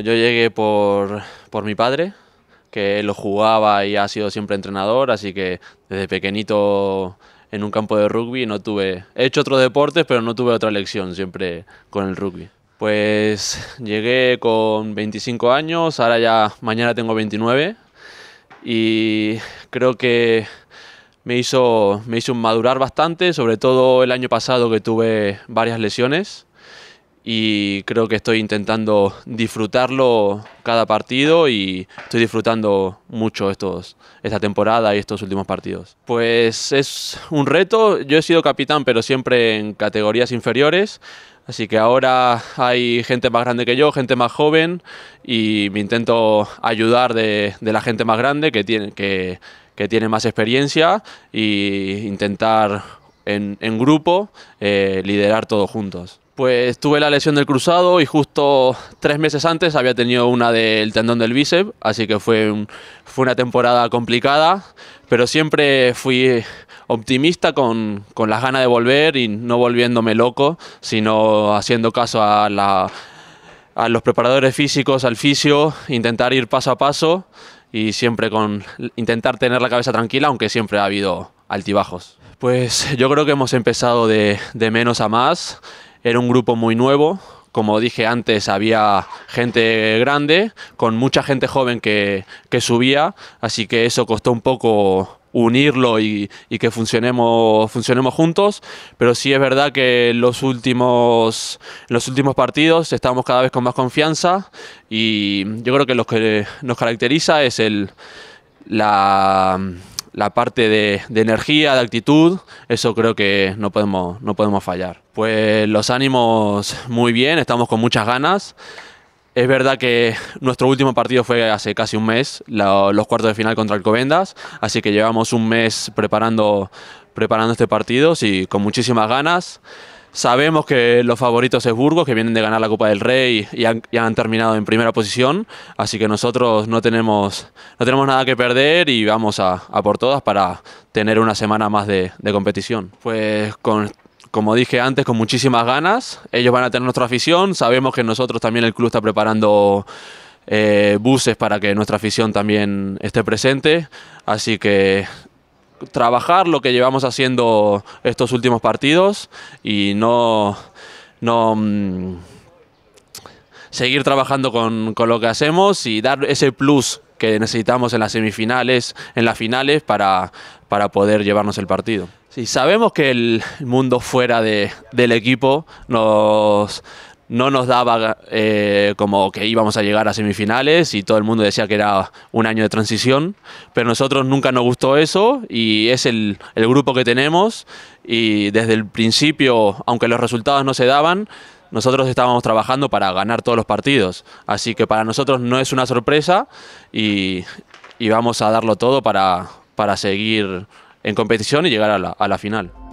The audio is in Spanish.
yo llegué por, por mi padre, que lo jugaba y ha sido siempre entrenador, así que desde pequeñito en un campo de rugby no tuve, he hecho otros deportes, pero no tuve otra elección siempre con el rugby. Pues llegué con 25 años, ahora ya mañana tengo 29 y creo que me hizo, me hizo madurar bastante, sobre todo el año pasado que tuve varias lesiones y creo que estoy intentando disfrutarlo cada partido y estoy disfrutando mucho estos, esta temporada y estos últimos partidos. Pues es un reto, yo he sido capitán pero siempre en categorías inferiores, así que ahora hay gente más grande que yo, gente más joven y me intento ayudar de, la gente más grande que tiene, que, que tiene más experiencia e intentar en, grupo eh, liderar todos juntos. Pues tuve la lesión del cruzado y justo tres meses antes había tenido una del tendón del bíceps, así que fue, fue una temporada complicada, pero siempre fui optimista con, con las ganas de volver y no volviéndome loco, sino haciendo caso a, a los preparadores físicos, al fisio, intentar ir paso a paso y siempre con intentar tener la cabeza tranquila, aunque siempre ha habido altibajos. Pues yo creo que hemos empezado de, de menos a más era un grupo muy nuevo, como dije antes, había gente grande, con mucha gente joven que, subía, así que eso costó un poco unirlo y, que funcionemos, funcionemos juntos, pero sí es verdad que en los últimos, los últimos partidos estamos cada vez con más confianza y yo creo que lo que nos caracteriza es el, la la parte de, energía, de actitud, eso creo que no podemos, no podemos fallar. Pues los ánimos muy bien, estamos con muchas ganas. Es verdad que nuestro último partido fue hace casi un mes, los cuartos de final contra Alcobendas. así que llevamos un mes preparando, preparando este partido y sí, con muchísimas ganas. Sabemos que los favoritos es Burgos, que vienen de ganar la Copa del Rey y han, han, terminado en primera posición, así que nosotros no tenemos, no tenemos nada que perder y vamos a, por todas para tener una semana más de, competición. Pues con, como dije antes, con muchísimas ganas, ellos van a tener nuestra afición, sabemos que nosotros también el club está preparando... Eh, buses para que nuestra afición también esté presente. Así que trabajar lo que llevamos haciendo estos últimos partidos y no, mm, seguir trabajando con, lo que hacemos y dar ese plus que necesitamos en las semifinales, en las finales para, poder llevarnos el partido. sabemos que el mundo fuera de, del equipo nos, no nos daba eh, como que íbamos a llegar a semifinales y todo el mundo decía que era un año de transición, pero nosotros nunca nos gustó eso y es el, grupo que tenemos y desde el principio, aunque los resultados no se daban, nosotros estábamos trabajando para ganar todos los partidos, así que para nosotros no es una sorpresa y, vamos a darlo todo para, seguir en competición y llegar a la final.